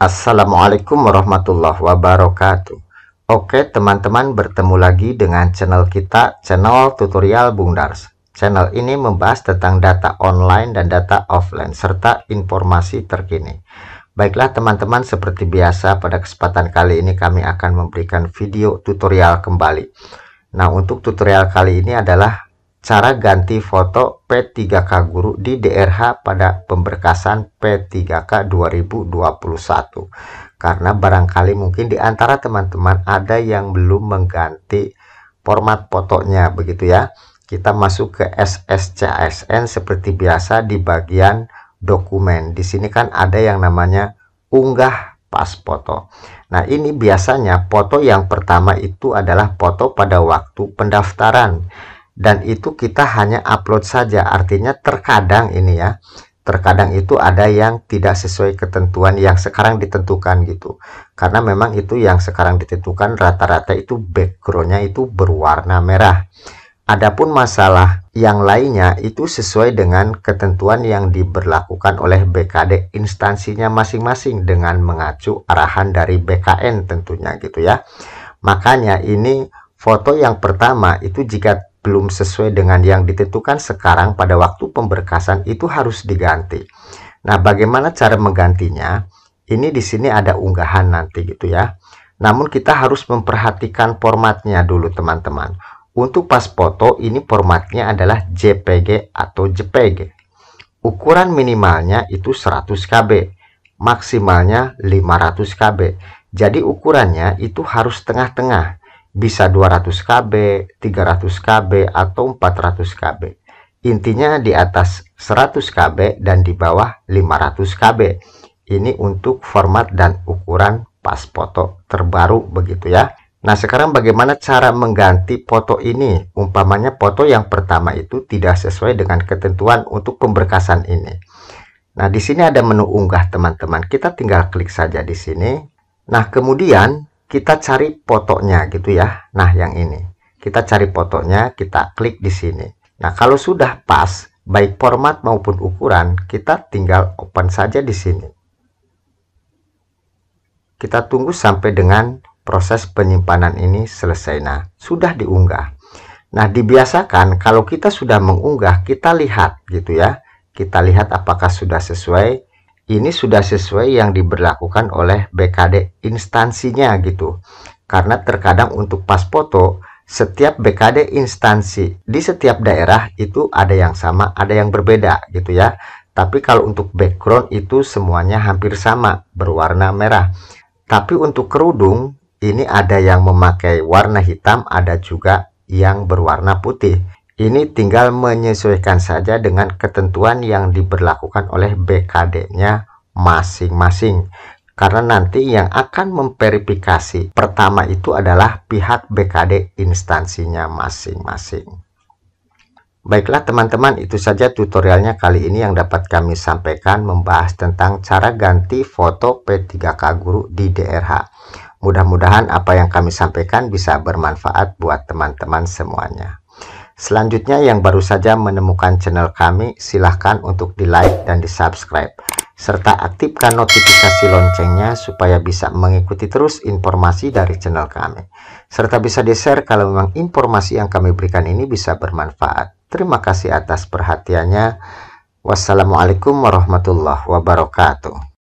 Assalamualaikum warahmatullahi wabarakatuh Oke teman-teman bertemu lagi dengan channel kita channel tutorial Bung Dars Channel ini membahas tentang data online dan data offline serta informasi terkini Baiklah teman-teman seperti biasa pada kesempatan kali ini kami akan memberikan video tutorial kembali Nah untuk tutorial kali ini adalah cara ganti foto P3K Guru di DRH pada pemberkasan P3K 2021 karena barangkali mungkin di antara teman-teman ada yang belum mengganti format fotonya begitu ya kita masuk ke SSCASN seperti biasa di bagian dokumen di sini kan ada yang namanya unggah pas foto nah ini biasanya foto yang pertama itu adalah foto pada waktu pendaftaran dan itu kita hanya upload saja artinya terkadang ini ya terkadang itu ada yang tidak sesuai ketentuan yang sekarang ditentukan gitu karena memang itu yang sekarang ditentukan rata-rata itu backgroundnya itu berwarna merah Adapun masalah yang lainnya itu sesuai dengan ketentuan yang diberlakukan oleh BKD instansinya masing-masing dengan mengacu arahan dari BKN tentunya gitu ya. Makanya ini foto yang pertama itu jika belum sesuai dengan yang ditentukan sekarang pada waktu pemberkasan itu harus diganti. Nah, bagaimana cara menggantinya? Ini di sini ada unggahan nanti gitu ya. Namun kita harus memperhatikan formatnya dulu teman-teman. Untuk pas foto ini formatnya adalah JPG atau JPG. Ukuran minimalnya itu 100 KB, maksimalnya 500 KB. Jadi ukurannya itu harus tengah-tengah bisa 200 KB, 300 KB, atau 400 KB. Intinya di atas 100 KB dan di bawah 500 KB. Ini untuk format dan ukuran pas foto terbaru begitu ya. Nah sekarang bagaimana cara mengganti foto ini? Umpamanya foto yang pertama itu tidak sesuai dengan ketentuan untuk pemberkasan ini. Nah di sini ada menu unggah teman-teman. Kita tinggal klik saja di sini. Nah kemudian kita cari fotonya gitu ya nah yang ini kita cari fotonya kita klik di sini nah kalau sudah pas baik format maupun ukuran kita tinggal open saja di sini kita tunggu sampai dengan proses penyimpanan ini selesai nah sudah diunggah Nah, dibiasakan kalau kita sudah mengunggah, kita lihat gitu ya. Kita lihat apakah sudah sesuai ini sudah sesuai yang diberlakukan oleh BKD instansinya gitu. Karena terkadang untuk pas foto, setiap BKD instansi di setiap daerah itu ada yang sama, ada yang berbeda gitu ya. Tapi kalau untuk background itu semuanya hampir sama, berwarna merah. Tapi untuk kerudung, ini ada yang memakai warna hitam, ada juga yang berwarna putih. Ini tinggal menyesuaikan saja dengan ketentuan yang diberlakukan oleh BKD-nya masing-masing. Karena nanti yang akan memverifikasi pertama itu adalah pihak BKD instansinya masing-masing. Baiklah teman-teman, itu saja tutorialnya kali ini yang dapat kami sampaikan membahas tentang cara ganti foto P3K guru di DRH. Mudah-mudahan apa yang kami sampaikan bisa bermanfaat buat teman-teman semuanya. Selanjutnya yang baru saja menemukan channel kami, silahkan untuk di like dan di subscribe. Serta aktifkan notifikasi loncengnya supaya bisa mengikuti terus informasi dari channel kami. Serta bisa di-share kalau memang informasi yang kami berikan ini bisa bermanfaat. Terima kasih atas perhatiannya. Wassalamualaikum warahmatullahi wabarakatuh.